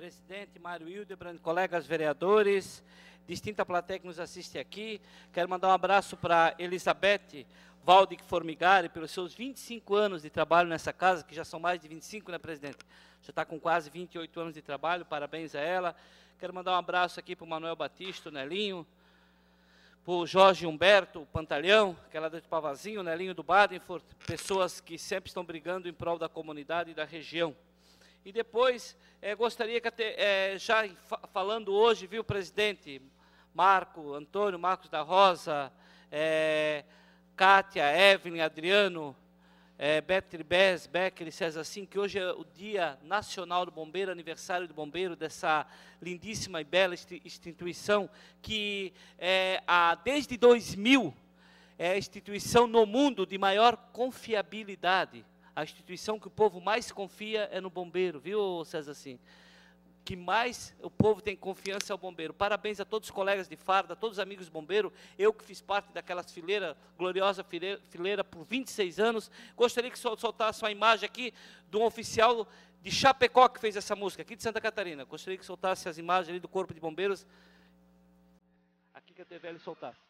presidente Mário Hildebrand, colegas vereadores, distinta plateia que nos assiste aqui. Quero mandar um abraço para Elizabeth Valdic Formigari, pelos seus 25 anos de trabalho nessa casa, que já são mais de 25, né, presidente? Já está com quase 28 anos de trabalho, parabéns a ela. Quero mandar um abraço aqui para o Manuel Batista, o Nelinho, para o Jorge Humberto o Pantalhão, que é lá do Pavazinho, o Nelinho do Badenford, pessoas que sempre estão brigando em prol da comunidade e da região. E depois, é, gostaria que, até, é, já falando hoje, viu, presidente, Marco, Antônio, Marcos da Rosa, é, Kátia, Evelyn, Adriano, é, Bez Becker e César Sim, que hoje é o Dia Nacional do Bombeiro, aniversário do Bombeiro, dessa lindíssima e bela instituição, que é, há, desde 2000 é a instituição no mundo de maior confiabilidade a instituição que o povo mais confia é no bombeiro, viu, César? Assim, que mais o povo tem confiança é o bombeiro. Parabéns a todos os colegas de farda, a todos os amigos bombeiros. Eu que fiz parte daquelas fileira, gloriosa fileira, fileira por 26 anos. Gostaria que soltasse uma imagem aqui de um oficial de Chapecó que fez essa música, aqui de Santa Catarina. Gostaria que soltasse as imagens ali do Corpo de Bombeiros. Aqui que eu TVL soltasse.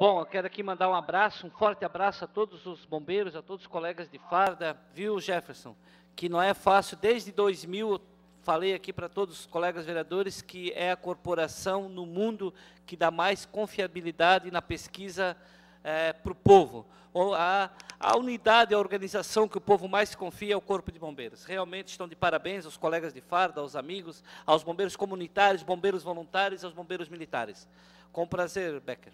Bom, eu quero aqui mandar um abraço, um forte abraço a todos os bombeiros, a todos os colegas de farda, viu, Jefferson? Que não é fácil, desde 2000 eu falei aqui para todos os colegas vereadores que é a corporação no mundo que dá mais confiabilidade na pesquisa é, para o povo. A, a, unidade, a organização que o povo mais confia é o Corpo de Bombeiros. Realmente estão de parabéns aos colegas de farda, aos amigos, aos bombeiros comunitários, bombeiros voluntários, aos bombeiros militares. Com prazer, Becker.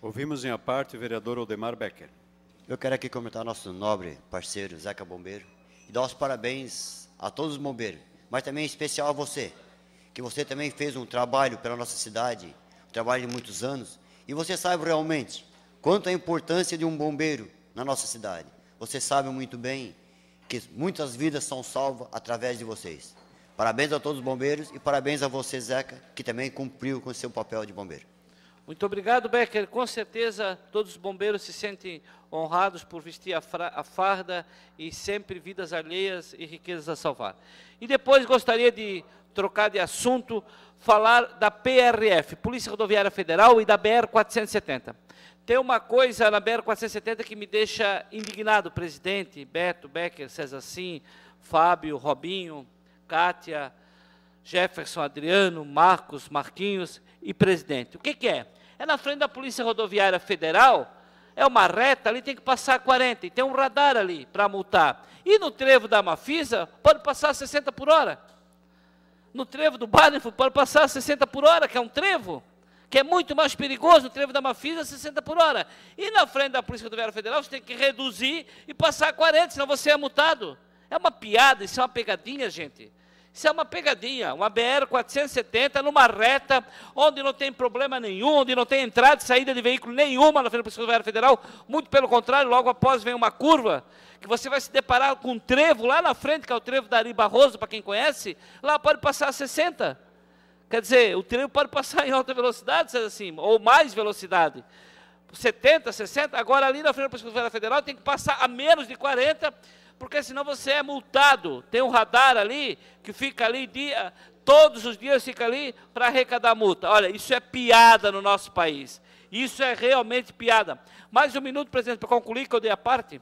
Ouvimos em a parte o vereador Odemar Becker. Eu quero aqui comentar nosso nobre parceiro Zeca Bombeiro e dar os parabéns a todos os bombeiros, mas também em especial a você, que você também fez um trabalho pela nossa cidade, um trabalho de muitos anos, e você sabe realmente quanto a importância de um bombeiro na nossa cidade. Você sabe muito bem que muitas vidas são salvas através de vocês. Parabéns a todos os bombeiros e parabéns a você, Zeca, que também cumpriu com o seu papel de bombeiro. Muito obrigado, Becker. Com certeza todos os bombeiros se sentem honrados por vestir a, a, farda e sempre vidas alheias e riquezas a salvar. E depois gostaria de trocar de assunto, falar da PRF, Polícia Rodoviária Federal, e da BR-470. Tem uma coisa na BR-470 que me deixa indignado, presidente, Beto, Becker, César Sim, Fábio, Robinho, Kátia, Jefferson, Adriano, Marcos, Marquinhos e presidente. O que, que é? É na frente da Polícia Rodoviária Federal, é uma reta ali, tem que passar 40, e tem um radar ali para multar. E no trevo da Mafisa, pode passar 60 por hora. No trevo do Badenfo, pode passar 60 por hora, que é um trevo, que é muito mais perigoso, no trevo da Mafisa, 60 por hora. E na frente da Polícia Rodoviária Federal, você tem que reduzir e passar 40, senão você é multado. É uma piada, isso é uma pegadinha, gente. Isso é uma pegadinha, uma BR-470 numa reta, onde não tem problema nenhum, onde não tem entrada e saída de veículo nenhuma na Federal Federal, muito pelo contrário, logo após vem uma curva, que você vai se deparar com um trevo lá na frente, que é o trevo da Ari Barroso, para quem conhece, lá pode passar a 60. Quer dizer, o trevo pode passar em alta velocidade, seja assim, ou mais velocidade. 70, 60, agora ali na Federal tem que passar a menos de 40, porque senão você é multado. Tem um radar ali que fica ali dia, todos os dias fica ali para arrecadar multa. Olha, isso é piada no nosso país. Isso é realmente piada. Mais um minuto, presidente, para concluir que eu dei a parte.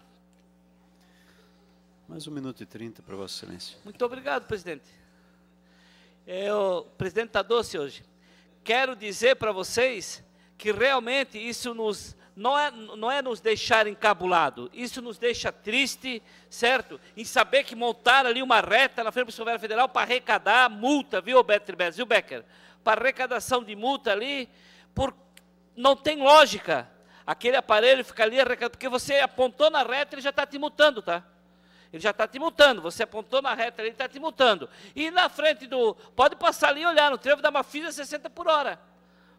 Mais um minuto e trinta para Vossa Excelência. Muito obrigado, presidente. Eu, é, presidente, está doce hoje. Quero dizer para vocês que realmente isso nos não é, não é nos deixar encabulado, isso nos deixa triste, certo? Em saber que montaram ali uma reta na frente do Supremo federal para arrecadar multa, viu, Betribez, viu, Becker? Para arrecadação de multa ali, por... não tem lógica. Aquele aparelho fica ali arrecadando, porque você apontou na reta, ele já está te multando, tá? Ele já está te multando, você apontou na reta, ele está te multando. E na frente do. Pode passar ali e olhar, no trevo da Mafisa 60 por hora.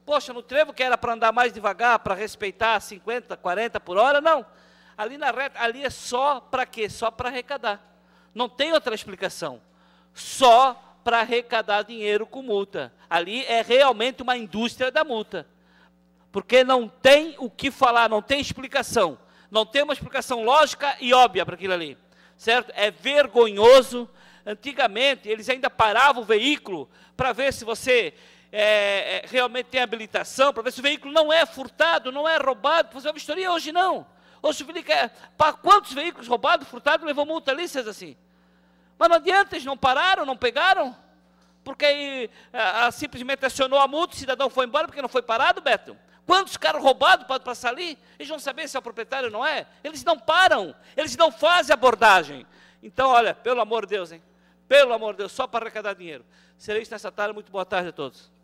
Poxa, no trevo que era para andar mais devagar, para respeitar 50, 40 por hora, não. Ali na reta, ali é só para quê? Só para arrecadar. Não tem outra explicação. Só para arrecadar dinheiro com multa. Ali é realmente uma indústria da multa. Porque não tem o que falar, não tem explicação. Não tem uma explicação lógica e óbvia para aquilo ali. Certo? É vergonhoso. Antigamente, eles ainda paravam o veículo para ver se você é, é, realmente tem habilitação, para ver se o veículo não é furtado, não é roubado, fazer uma vistoria hoje não. Hoje fica, é, para quantos veículos roubados, furtados, levou multa ali, vocês assim. Mas não adianta, eles não pararam, não pegaram, porque aí, a, a, simplesmente acionou a multa, o cidadão foi embora porque não foi parado, Beto. Quantos carros roubados podem passar ali? Eles vão saber se é o proprietário ou não é. Eles não param, eles não fazem abordagem. Então, olha, pelo amor de Deus, hein? Pelo amor de Deus, só para arrecadar dinheiro. Serei isso nessa tarde. Muito boa tarde a todos.